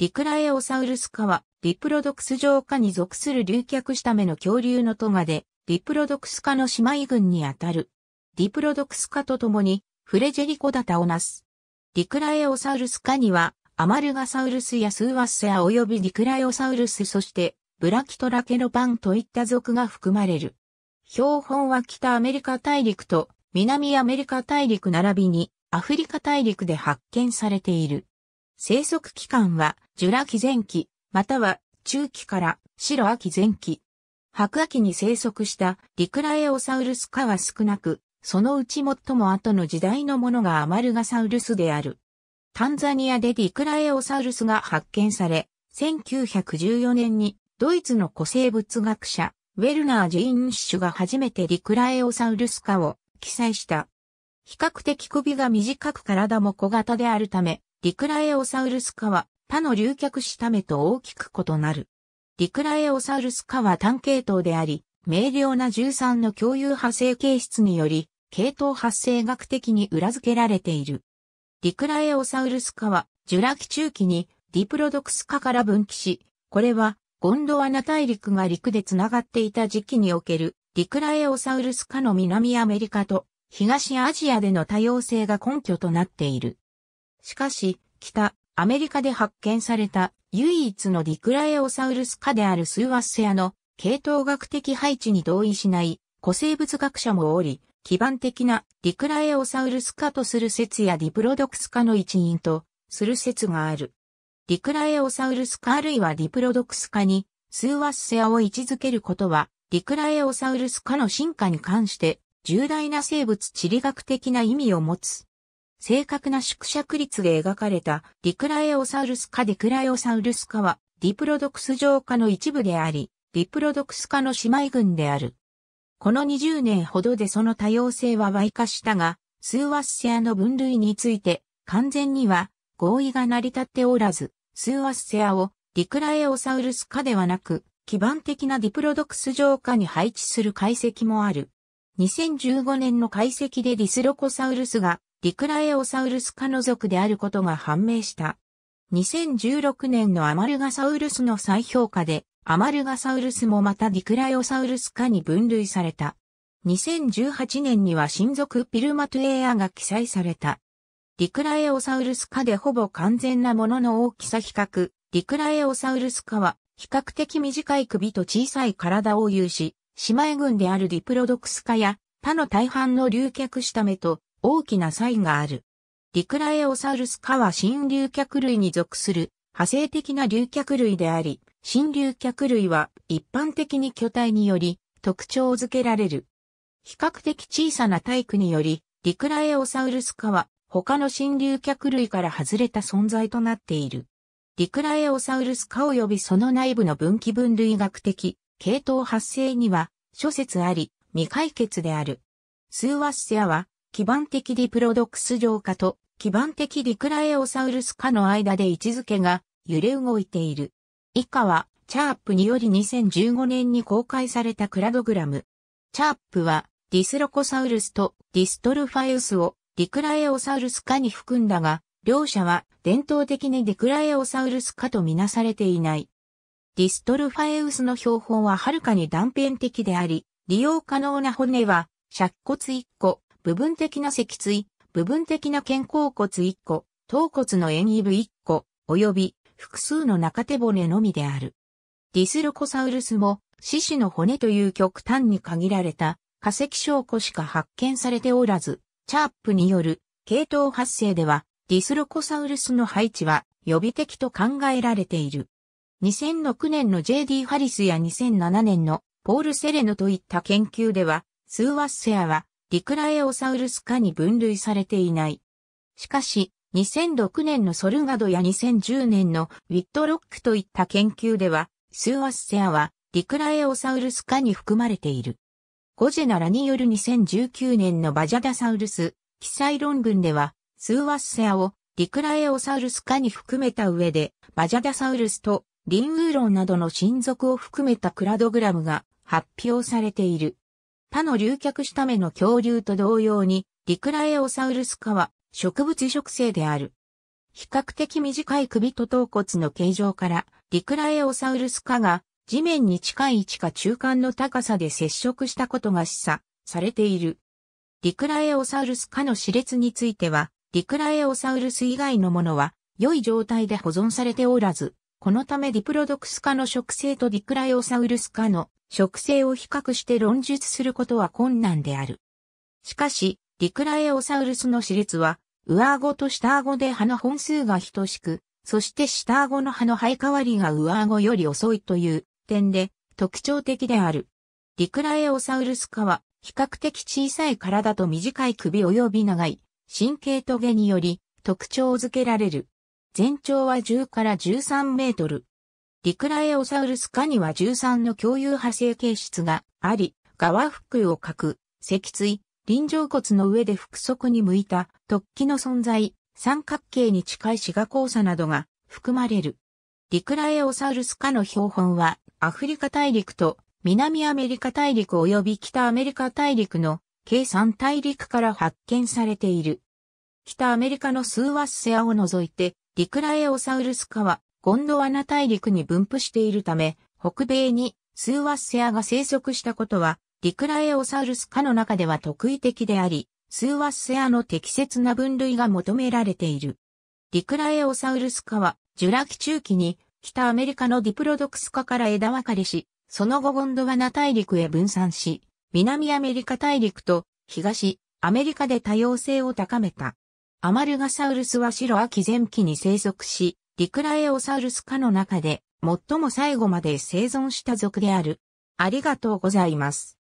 リクラエオサウルス科は、ディプロドクス上科に属する竜脚した目の恐竜のトガで、ディプロドクス科の姉妹群にあたる。ディプロドクス科と共に、フレジェリコダタをなす。リクラエオサウルス科には、アマルガサウルスやスーワッセア及びリクラエオサウルスそして、ブラキトラケロパンといった属が含まれる。標本は北アメリカ大陸と南アメリカ大陸並びにアフリカ大陸で発見されている。生息期間はジュラ紀前期、または中期から白秋前期。白秋に生息したリクラエオサウルス科は少なく、そのうち最も後の時代のものがアマルガサウルスである。タンザニアでリクラエオサウルスが発見され、1914年にドイツの古生物学者、ウェルナー・ジーンシュが初めてリクラエオサウルス科を記載した。比較的首が短く体も小型であるため、リクラエオサウルス科は他の竜脚した目と大きく異なる。リクラエオサウルス科は単系統であり、明瞭な13の共有派生形質により、系統発生学的に裏付けられている。リクラエオサウルス科は、ジュラ紀中期にディプロドクス科から分岐し、これはゴンドワナ大陸が陸でつながっていた時期におけるリクラエオサウルス科の南アメリカと東アジアでの多様性が根拠となっている。しかし、北、アメリカで発見された唯一のディクラエオサウルス科であるスーアッセアの系統学的配置に同意しない古生物学者もおり、基盤的なディクラエオサウルス科とする説やディプロドクス科の一員とする説がある。ディクラエオサウルス科あるいはディプロドクス科にスーワッセアを位置づけることは、ディクラエオサウルス科の進化に関して重大な生物地理学的な意味を持つ。正確な縮尺率で描かれたディクラエオサウルス科ディクラエオサウルス科はディプロドクス上科の一部であり、ディプロドクス科の姉妹群である。この20年ほどでその多様性は倍化したが、スーワッセアの分類について完全には合意が成り立っておらず、スーワッセアをディクラエオサウルス科ではなく、基盤的なディプロドクス上化に配置する解析もある。2015年の解析でディスロコサウルスがリクラエオサウルス科の属であることが判明した。2016年のアマルガサウルスの再評価で、アマルガサウルスもまたディクライオサウルス科に分類された。2018年には親族ピルマトゥエアが記載された。ディクラエオサウルス科でほぼ完全なものの大きさ比較、ディクラエオサウルス科は比較的短い首と小さい体を有し、姉妹群であるディプロドクス科や他の大半の流脚した目と大きな差異がある。リクラエオサウルス科は新竜脚類に属する派生的な竜脚類であり、新竜脚類は一般的に巨体により特徴づけられる。比較的小さな体育により、リクラエオサウルス科は他の新竜脚類から外れた存在となっている。リクラエオサウルス科及びその内部の分岐分類学的、系統発生には諸説あり、未解決である。スーワッセアは基盤的ディプロドクス上科と基盤的ディクラエオサウルス科の間で位置づけが揺れ動いている。以下は、チャープにより2015年に公開されたクラドグラム。チャープは、ディスロコサウルスとディストルファエウスをディクラエオサウルス科に含んだが、両者は伝統的にディクラエオサウルス科とみなされていない。ディストルファエウスの標本ははるかに断片的であり、利用可能な骨は、尺骨1個、部分的な脊椎、部分的な肩甲骨1個、頭骨の縁異部1個、及び複数の中手骨のみである。ディスロコサウルスも、獅子の骨という極端に限られた化石証拠しか発見されておらず、チャープによる系統発生では、ディスロコサウルスの配置は予備的と考えられている。2006年の J.D. ハリスや2007年のポール・セレノといった研究では、スーワッセアはリクラエオサウルス科に分類されていない。しかし、2006年のソルガドや2010年のウィットロックといった研究では、スーアスセアはリクラエオサウルス科に含まれている。ゴジェナラによる2019年のバジャダサウルス記載論文では、スーアスセアをリクラエオサウルス科に含めた上で、バジャダサウルスとリンウーロンなどの親族を含めたクラドグラムが発表されている。他の流脚した目の恐竜と同様に、リクラエオサウルス科は植物植生である。比較的短い首と頭骨の形状から、リクラエオサウルス科が地面に近い位置か中間の高さで接触したことが示唆されている。リクラエオサウルス科の熾列については、リクラエオサウルス以外のものは良い状態で保存されておらず、このためディプロドクス科の植生とディクラエオサウルス科の植生を比較して論述することは困難である。しかし、リクラエオサウルスの歯列は、上顎と下顎で歯の本数が等しく、そして下顎の歯の生え変わりが上顎より遅いという点で特徴的である。リクラエオサウルス科は比較的小さい体と短い首及び長い神経棘により特徴づけられる。全長は10から13メートル。リクラエオサウルス科には13の共有派生形質があり、側腹を欠く、脊椎、臨場骨の上で腹側に向いた突起の存在、三角形に近い死が交差などが含まれる。リクラエオサウルス科の標本はアフリカ大陸と南アメリカ大陸及び北アメリカ大陸の計算大陸から発見されている。北アメリカのスーワッセアを除いて、リクラエオサウルス科はゴンドワナ大陸に分布しているため、北米にスーワッセアが生息したことは、リクラエオサウルス科の中では特異的であり、スーワッセアの適切な分類が求められている。リクラエオサウルス科は、ジュラ紀中期に北アメリカのディプロドクス科から枝分かれし、その後ゴンドワナ大陸へ分散し、南アメリカ大陸と東アメリカで多様性を高めた。アマルガサウルスは白秋前期に生息し、リクラエオサウルス科の中で最も最後まで生存した属である。ありがとうございます。